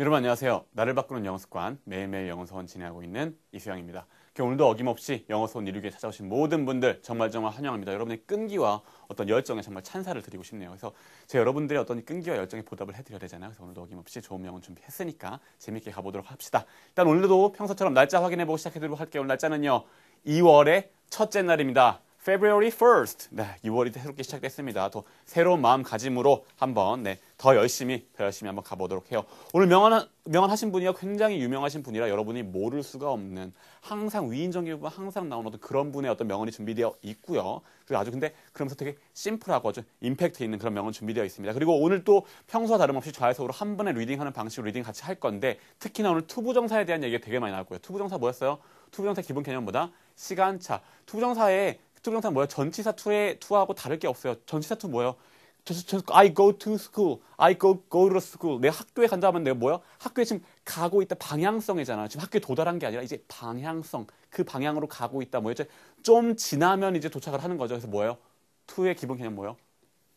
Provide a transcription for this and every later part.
여러분 안녕하세요. 나를 바꾸는 영어 습관 매일매일 영어 소원 진행하고 있는 이수영입니다. 오늘도 어김없이 영어 소원 이루기에 찾아오신 모든 분들 정말 정말 환영합니다. 여러분의 끈기와 어떤 열정에 정말 찬사를 드리고 싶네요. 그래서 제 여러분들의 어떤 끈기와 열정에 보답을 해드려야 되잖아요. 그래서 오늘도 어김없이 좋은 영어 준비했으니까 재밌게 가보도록 합시다. 일단 오늘도 평소처럼 날짜 확인해보고 시작해드리도록 할게요. 오늘 날짜는요. 2월의 첫째 날입니다. February 1st. 네, 6월이 새롭게 시작됐습니다. 또 새로운 마음가짐으로 한번 네, 더 열심히 더 열심히 한번 가보도록 해요. 오늘 명언 명언하신 분이요 굉장히 유명하신 분이라 여러분이 모를 수가 없는 항상 위인전기부 항상 나오는 어떤 그런 분의 어떤 명언이 준비되어 있고요. 그리고 아주 근데 그러면서 되게 심플하고 아 임팩트 있는 그런 명언 준비되어 있습니다. 그리고 오늘 또 평소와 다름없이 좌에으로한 번에 리딩하는 방식으로 리딩 같이 할 건데 특히나 오늘 투부정사에 대한 얘기가 되게 많이 나왔고요 투부정사 뭐였어요? 투부정사 기본 개념보다 시간차. 투부정사에 특정사상 뭐야? 전치사 투에 투하고 다를 게 없어요. 전치사 투 뭐예요? 저, 저, 저, I go to school. I go, go to school. 내 학교에 간다 하면 내가 뭐야? 학교에 지금 가고 있다. 방향성이잖아. 지금 학교에 도달한 게 아니라 이제 방향성. 그 방향으로 가고 있다. 뭐였죠? 좀 지나면 이제 도착을 하는 거죠. 그래서 뭐예요? t 의 기본 개념 뭐예요?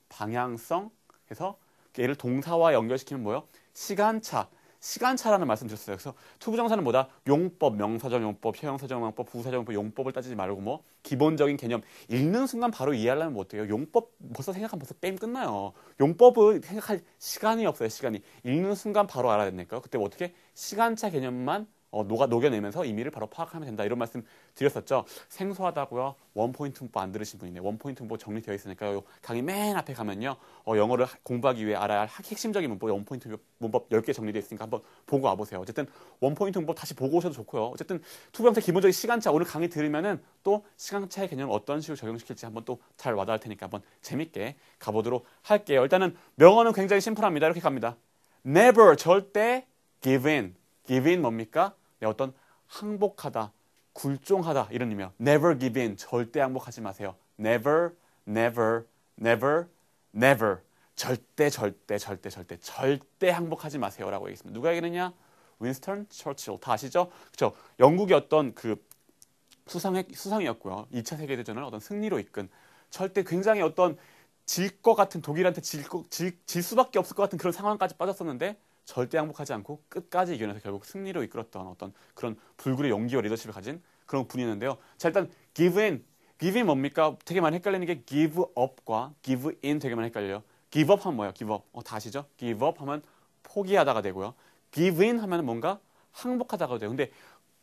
방향성. 그래서 얘를 동사와 연결시키면 뭐예요? 시간차. 시간차라는 말씀 드렸어요. 그래서 투부정사는 뭐다? 용법, 명사정용법, 형사정용법 부사정용법, 용법을 따지지 말고 뭐 기본적인 개념 읽는 순간 바로 이해하려면 뭐 어때요? 용법 벌써 생각하면 벌써 게임 끝나요. 용법은 생각할 시간이 없어요. 시간이 읽는 순간 바로 알아야 되니까 그때 뭐 어떻게 시간차 개념만 어, 녹아, 녹여내면서 의미를 바로 파악하면 된다. 이런 말씀 드렸었죠. 생소하다고요. 원포인트 문법 안 들으신 분이네. 원포인트 문법 정리되어 있으니까요. 강의 맨 앞에 가면요. 어, 영어를 공부하기 위해 알아야 할 핵심적인 문법, 원포인트 문법 10개 정리되어 있으니까 한번 보고 와보세요. 어쨌든 원포인트 문법 다시 보고 오셔도 좋고요. 어쨌든 투병태 기본적인 시간차 오늘 강의 들으면은 또 시간차의 개념을 어떤 식으로 적용시킬지 한번 또 잘 와닿을 테니까 한번 재밌게 가보도록 할게요. 일단은 명언은 굉장히 심플합니다. 이렇게 갑니다. Never, 절대, give in. give in 뭡니까? 어떤 항복하다, 굴종하다 이런 의미요 Never give in, 절대 항복하지 마세요. Never, never, never, never. 절대, 절대, 절대, 절대, 절대 항복하지 마세요라고 얘기했습니다. 누가 얘기했느냐? 윈스턴 처칠. 다 아시죠? 그렇죠. 영국이 어떤 그 수상의, 수상이었고요. 2차 세계대전을 어떤 승리로 이끈 절대 굉장히 어떤 질 것 같은 독일한테 질, 것, 질, 질 수밖에 없을 것 같은 그런 상황까지 빠졌었는데 절대 항복하지 않고 끝까지 이겨내서 결국 승리로 이끌었던 어떤 그런 불굴의 용기와 리더십을 가진 그런 분이었는데요. 자 일단 give in, give in 뭡니까? 되게 많이 헷갈리는 게 give up과 give in 되게 많이 헷갈려요. give up 하면 뭐예요? give up. 어, 다 아시죠? give up 하면 포기하다가 되고요. give in 하면 뭔가 항복하다가 돼요. 근데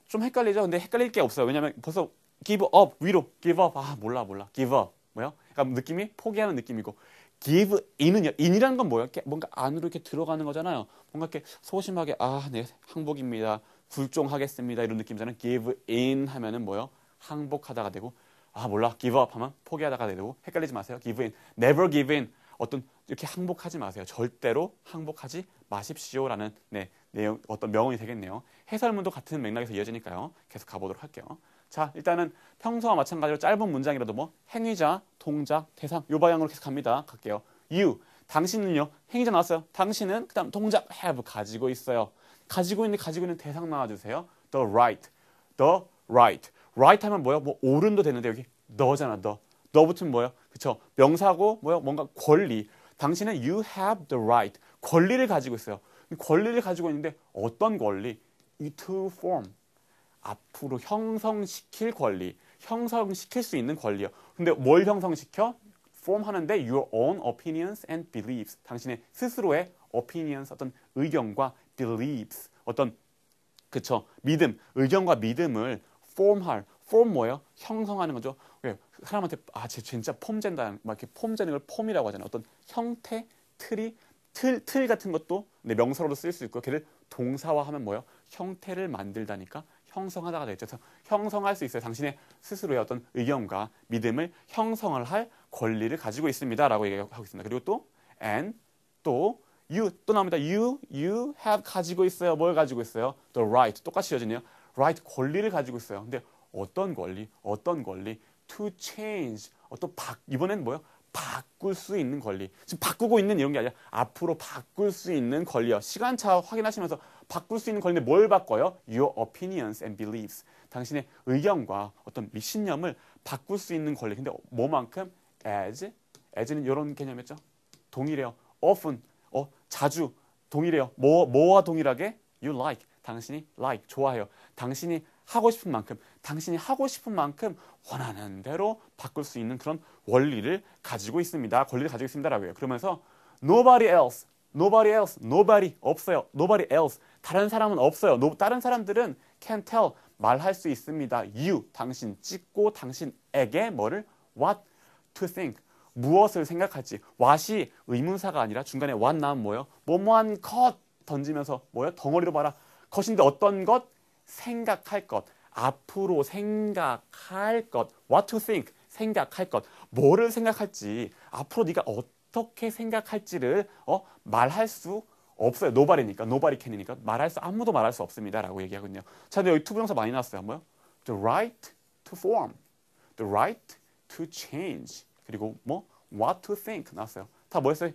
좀 헷갈리죠? 근데 헷갈릴 게 없어요. 왜냐면 하 벌써 give up 위로 give up 아 몰라 몰라 give up 뭐요? 그러니까 느낌이 포기하는 느낌이고 give in은요. in이라는 건 뭐예요? 이렇게 뭔가 안으로 이렇게 들어가는 거잖아요. 뭔가 이렇게 소심하게 아, 네, 항복입니다. 굴종하겠습니다. 이런 느낌이잖아요. give in 하면은 뭐예요? 항복하다가 되고 아, 몰라. give up 하면 포기하다가 되고 헷갈리지 마세요. give in. never give in. 어떤 이렇게 항복하지 마세요. 절대로 항복하지 마십시오라는 네, 내용 어떤 명언이 되겠네요. 해설문도 같은 맥락에서 이어지니까요. 계속 가보도록 할게요. 자, 일단은 평소와 마찬가지로 짧은 문장이라도 뭐 행위자, 동작, 대상 요 방향으로 계속 갑니다. 갈게요. 이유 당신은요. 행위자 나왔어요. 당신은 그다음 동작 have 가지고 있어요. 가지고 있는 가지고 있는 대상 나와주세요. The right, the right, right 하면 뭐야? 뭐 오른도 되는데 여기 너잖아. 너, 너 붙으면 뭐야? 그쵸? 명사고 뭐야? 뭔가 권리. 당신은 you have the right. 권리를 가지고 있어요. 권리를 가지고 있는데 어떤 권리? 이 to form. 앞으로 형성시킬 권리, 형성시킬 수 있는 권리요. 근데 뭘 형성시켜? form 하는데 your own opinions and beliefs. 당신의 스스로의 opinions 어떤 의견과 beliefs 어떤 그쵸 믿음 의견과 믿음을 form할 form 뭐예요? 형성하는 거죠. 사람한테 아쟤 진짜 폼젠다 막 이렇게 폼재는 걸 폼이라고 하잖아요. 어떤 형태 틀이 틀, 틀 같은 것도 내 명사로도 쓸 수 있고 걔를 동사화하면 뭐예요? 형태를 만들다니까 형성하다가 됐죠 형성할 수 있어요. 당신의 스스로의 어떤 의견과 믿음을 형성을 할 권리를 가지고 있습니다라고 얘기하고 있습니다. 그리고 또 and 또 you 또 나옵니다. you you have 가지고 있어요. 뭘 가지고 있어요? the right 똑같이 이어지네요. right 권리를 가지고 있어요. 근데 어떤 권리? 어떤 권리? to change 어떤 바 이번엔 뭐요? 바꿀 수 있는 권리. 지금 바꾸고 있는 이런 게 아니라 앞으로 바꿀 수 있는 권리요. 시간차 확인하시면서 바꿀 수 있는 권리인데 뭘 바꿔요? Your opinions and beliefs. 당신의 의견과 어떤 미신념을 바꿀 수 있는 권리. 근데 뭐만큼? as. as는 이런 개념이죠 동일해요. often. 어, 자주. 동일해요. 뭐, 뭐와 동일하게? You like. 당신이 like. 좋아해요. 당신이 하고 싶은 만큼 당신이 하고 싶은 만큼 원하는 대로 바꿀 수 있는 그런 원리를 가지고 있습니다. 권리를 가지고 있습니다라고 해요. 그러면서 nobody else, nobody else, nobody 없어요. nobody else 다른 사람은 없어요. 다른 사람들은 can tell 말할 수 있습니다. you 당신 찍고 당신에게 뭐를 what to think 무엇을 생각할지 what이 의문사가 아니라 중간에 what 나면 뭐예요? 뭐뭐한 것 던지면서 뭐예요? 덩어리로 봐라. 것인데 어떤 것? 생각할 것. 앞으로 생각할 것, what to think, 생각할 것, 뭐를 생각할지, 앞으로 네가 어떻게 생각할지를 어, 말할 수 없어요. 노발이니까, 노발이 캔이니까 말할 수 아무도 말할 수 없습니다라고 얘기하거든요. 자, 근데 여기 투부정사 많이 나왔어요. 뭐요? The right to form, the right to change, 그리고 뭐 what to think 나왔어요. 다 뭐였어요?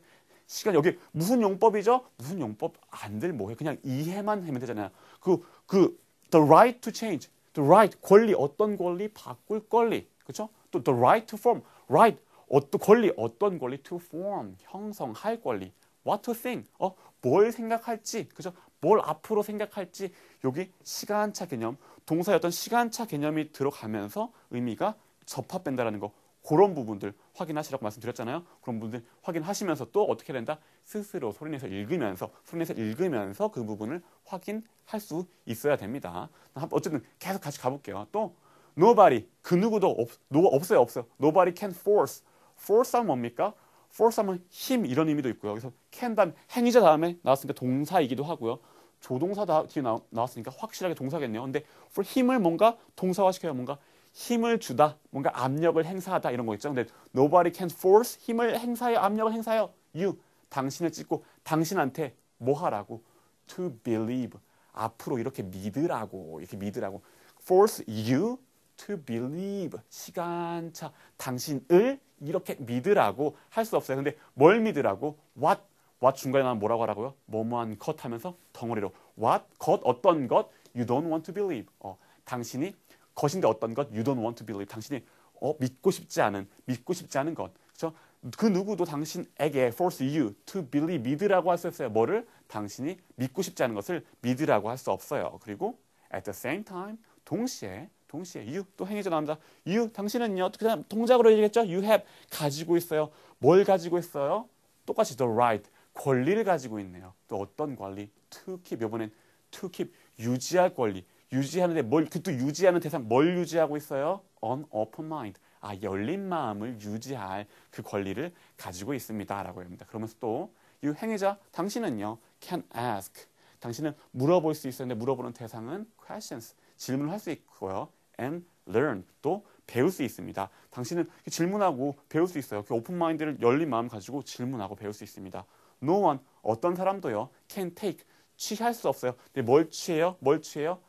시간 여기 무슨 용법이죠? 무슨 용법 안들 뭐해 그냥 이해만 하면 되잖아요. 그그 그, the right to change the right 권리 어떤 권리 바꿀 권리 그렇죠? 또 the right to form right 어떤 권리 어떤 권리 to form 형성할 권리 what to think 어뭘 생각할지 그죠? 뭘 앞으로 생각할지 여기 시간차 개념 동사의 어떤 시간차 개념이 들어가면서 의미가 접합된다라는 거 그런 부분들 확인하시라고 말씀드렸잖아요. 그런 부 분들 확인하시면서 또 어떻게 된다? 스스로 소리내서 읽으면서 소리내서 읽으면서 그 부분을 확인할 수 있어야 됩니다. 어쨌든 계속 같이 가볼게요. 또 nobody 그 누구도 없, no, 없어요 없어요. nobody can force force하면 뭡니까? force하면 힘 이런 의미도 있고요. 여기서 can 다음 행위자 다음에 나왔으니까 동사이기도 하고요. 조동사 다 뒤에 나왔으니까 확실하게 동사겠네요. 근데 for 힘을 뭔가 동사화시켜야 뭔가 힘을 주다, 뭔가 압력을 행사하다 이런 거 있죠. 근데 nobody can force 힘을 행사해, 압력을 행사해요. You 당신을 찍고 당신한테 뭐 하라고? To believe 앞으로 이렇게 믿으라고 이렇게 믿으라고 force you to believe 시간차 당신을 이렇게 믿으라고 할 수 없어요. 근데 뭘 믿으라고? What what 중간에 나 뭐라고 하라고요? 뭐뭐한 것 하면서 덩어리로 what 것 어떤 것 you don't want to believe 어, 당신이 것인데 어떤 것? You don't want to believe. 당신이 어, 믿고 싶지 않은, 믿고 싶지 않은 것. 그렇죠? 그 누구도 당신에게 force you to believe, 믿으라고 할수 없어요. 뭐를? 당신이 믿고 싶지 않은 것을 믿으라고 할 수 없어요. 그리고 at the same time, 동시에, 동시에 you 또행해져 나옵니다. you, 당신은요, 그냥 동작으로 얘기했죠? you have, 가지고 있어요. 뭘 가지고 있어요? 똑같이 the right, 권리를 가지고 있네요. 또 어떤 권리? to keep, 이번엔 to keep, 유지할 권리. 유지하는데 뭘, 그또 유지하는 대상 뭘 유지하고 있어요? An open mind. 아, 열린 마음을 유지할 그 권리를 가지고 있습니다. 라고 합니다. 그러면서 또, 이 행위자, 당신은요, can ask. 당신은 물어볼 수 있었는데 물어보는 대상은 questions. 질문을 할 수 있고요. and learn. 또 배울 수 있습니다. 당신은 질문하고 배울 수 있어요. 그 오픈 마인드를 열린 마음 가지고 질문하고 배울 수 있습니다. No one 어떤 사람도요. can take 취할 수 없어요. 근데 뭘 취해요? 뭘 취해요?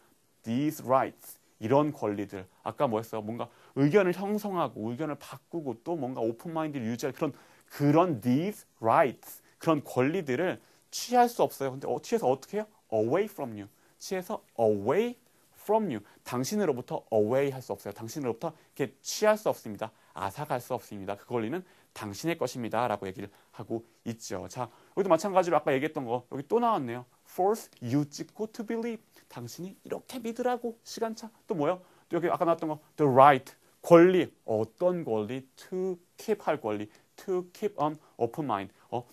these rights 이런 권리들 아까 뭐였어요? 뭔가 의견을 형성하고 의견을 바꾸고 또 뭔가 오픈 마인드를 유지할 그런 그런 these rights 그런 권리들을 취할 수 없어요. 근데 어, 취해서 어떻게 해요? away from you. 취해서 away from you. 당신으로부터 away 할 수 없어요. 당신으로부터 이렇게 취할 수 없습니다. 아사갈 수 없습니다. 그 권리는 당신의 것입니다. 라고 얘기를 하고 있죠. 자, 여기도 마찬가지로 아까 얘기했던 거 여기 또 나왔네요. force you 찍고 to believe. 당신이 이렇게 믿으라고 시간차. 또 뭐요? 또 여기 아까 나왔던 거 the right. 권리. 어떤 권리? to keep 할 권리. to keep on open mind. 어,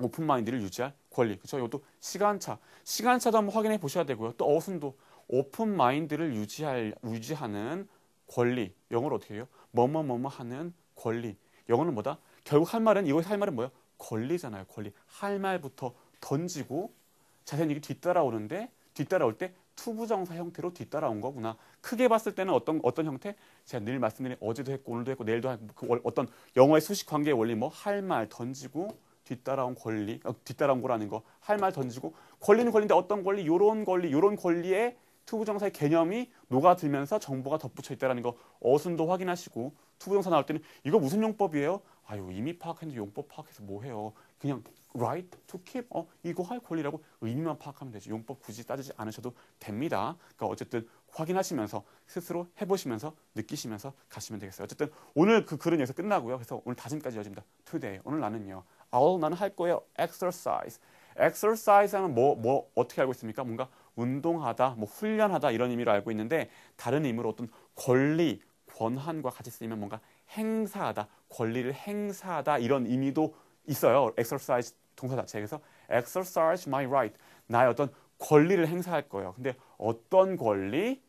오픈 마인드를 유지할 권리. 그렇죠? 이것도 시간차. 시간차도 한번 확인해 보셔야 되고요. 또 어순도 오픈 마인드를 유지할 유지하는 권리. 영어로 어떻게 해요? 뭐뭐뭐 뭐 하는 권리. 영어는 뭐다? 결국 할 말은 이거 할 말은 뭐예요? 권리잖아요. 권리. 할 말부터 던지고 자세한 얘기 뒤따라오는데 뒤따라올 때 투부정사 형태로 뒤따라온 거구나. 크게 봤을 때는 어떤 어떤 형태? 제가 늘 말씀드린 어제도 했고 오늘도 했고 내일도 했고그 어떤 영어의 수식 관계의 원리 뭐 할 말 던지고 뒤따라온 권리 어, 뒤따라온 거라는 거 할 말 던지고 권리는 권리인데 어떤 권리? 요런 권리 요런 권리에 투부정사의 개념이 녹아들면서 정보가 덧붙여 있다는 라거 어순도 확인하시고 투부정사 나올 때는 이거 무슨 용법이에요? 아유 이미 파악했는데 용법 파악해서 뭐해요? 그냥 right to keep 어 이거 할 권리라고 의미만 파악하면 되지 용법 굳이 따지지 않으셔도 됩니다. 그러니까 어쨌든 확인하시면서 스스로 해보시면서 느끼시면서 가시면 되겠어요. 어쨌든 오늘 그 글은 여기서 끝나고요. 그래서 오늘 다짐까지 여집니다 Today 오늘 나는요. I'll 나는 할 거예요. Exercise. Exercise 하면 뭐, 뭐 어떻게 알고 있습니까? 뭔가 운동하다, 뭐 훈련하다 이런 의미로 알고 있는데 다른 의미로 어떤 권리, 권한과 같이 쓰이면 뭔가 행사하다, 권리를 행사하다 이런 의미도 있어요. exercise 동사 자체에서 exercise my right 나의 어떤 권리를 행사할 거예요. 근데 어떤 권리?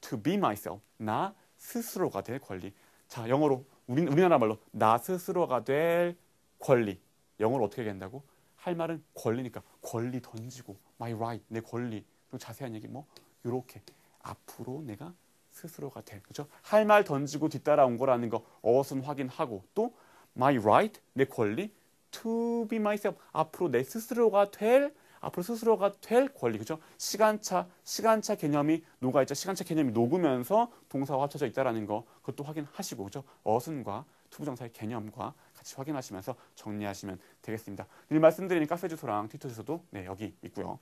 to be myself 나 스스로가 될 권리. 자 영어로 우리 우리나라 말로 나 스스로가 될 권리 영어로 어떻게 된다고? 할 말은 권리니까 권리 던지고 my right 내 권리 또 자세한 얘기 뭐 이렇게 앞으로 내가 스스로가 될 그죠? 할 말 던지고 뒤따라온 거라는 거 어선 확인하고 또 my right 내 권리 to be myself 앞으로 내 스스로가 될 앞으로 스스로가 될 권리 그죠? 시간차 시간차 개념이 녹아 있죠. 시간차 개념이 녹으면서 동사와 합쳐져 있다라는 거 그것도 확인하시고 그죠? 어순과 투부정사의 개념과 다시 확인하시면서 정리하시면 되겠습니다. 늘 말씀드리는 카페 주소랑 트위터 주소도 네, 여기 있고요.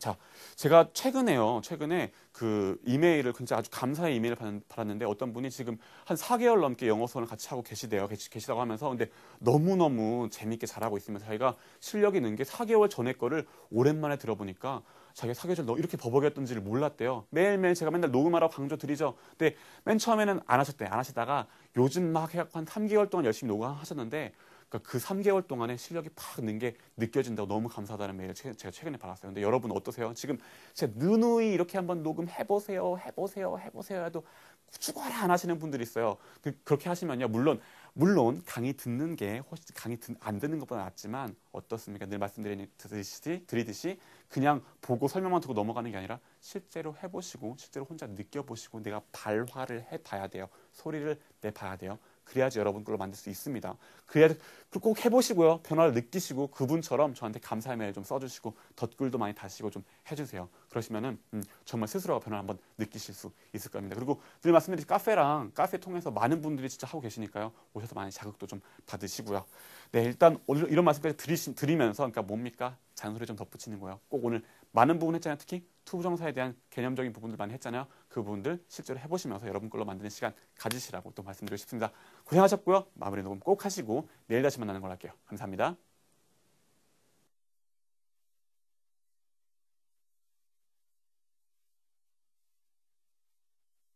자, 제가 최근에요. 최근에 그 이메일을 진짜 아주 감사의 이메일을 받았는데 어떤 분이 지금 한 4개월 넘게 영어 수업을 같이 하고 계시대요. 계시, 계시다고 하면서 근데 너무너무 재밌게 잘하고 있으면 자기가 실력 있는 게 4개월 전에 거를 오랜만에 들어보니까 자기가 사계절 너 이렇게 버벅였던지를 몰랐대요. 매일매일 제가 맨날 녹음하라고 강조 드리죠. 근데 맨 처음에는 안 하셨대요. 안 하시다가 요즘 막 해갖고 한 3개월 동안 열심히 녹음하셨는데 그러니까 그 3개월 동안에 실력이 팍 는 게 느껴진다고 너무 감사하다는 메일을 최, 제가 최근에 받았어요. 근데 여러분 어떠세요? 지금 제 누누이 이렇게 한번 녹음해보세요, 해보세요, 해보세요 해도 죽어라 안 하시는 분들이 있어요. 그, 그렇게 하시면요. 물론, 물론 강의 듣는 게 훨씬 강의 듣, 안 듣는 것보다 낫지만 어떻습니까? 늘 말씀드리듯이 드리듯이 그냥 보고 설명만 듣고 넘어가는 게 아니라 실제로 해보시고 실제로 혼자 느껴보시고 내가 발화를 해봐야 돼요. 소리를 내봐야 돼요. 그래야지 여러분 걸로 만들 수 있습니다. 그래야 그 꼭 해보시고요. 변화를 느끼시고 그분처럼 저한테 감사의 메일 좀 써주시고 덧글도 많이 다시고 좀 해주세요. 그러시면은 음, 정말 스스로가 변화를 한번 느끼실 수 있을 겁니다. 그리고 늘 말씀드린 카페랑 카페 통해서 많은 분들이 진짜 하고 계시니까요. 오셔서 많이 자극도 좀 받으시고요. 네, 일단 오늘 이런 말씀까지 드리면서 그러니까 뭡니까? 잔소리 좀 덧붙이는 거예요. 꼭 오늘 많은 부분 했잖아요. 특히 투부정사에 대한 개념적인 부분들 많이 했잖아요. 그 부분들 실제로 해보시면서 여러분 걸로 만드는 시간 가지시라고 또 말씀드리고 싶습니다. 고생하셨고요. 마무리 녹음 꼭 하시고 내일 다시 만나는 걸로 할게요. 감사합니다.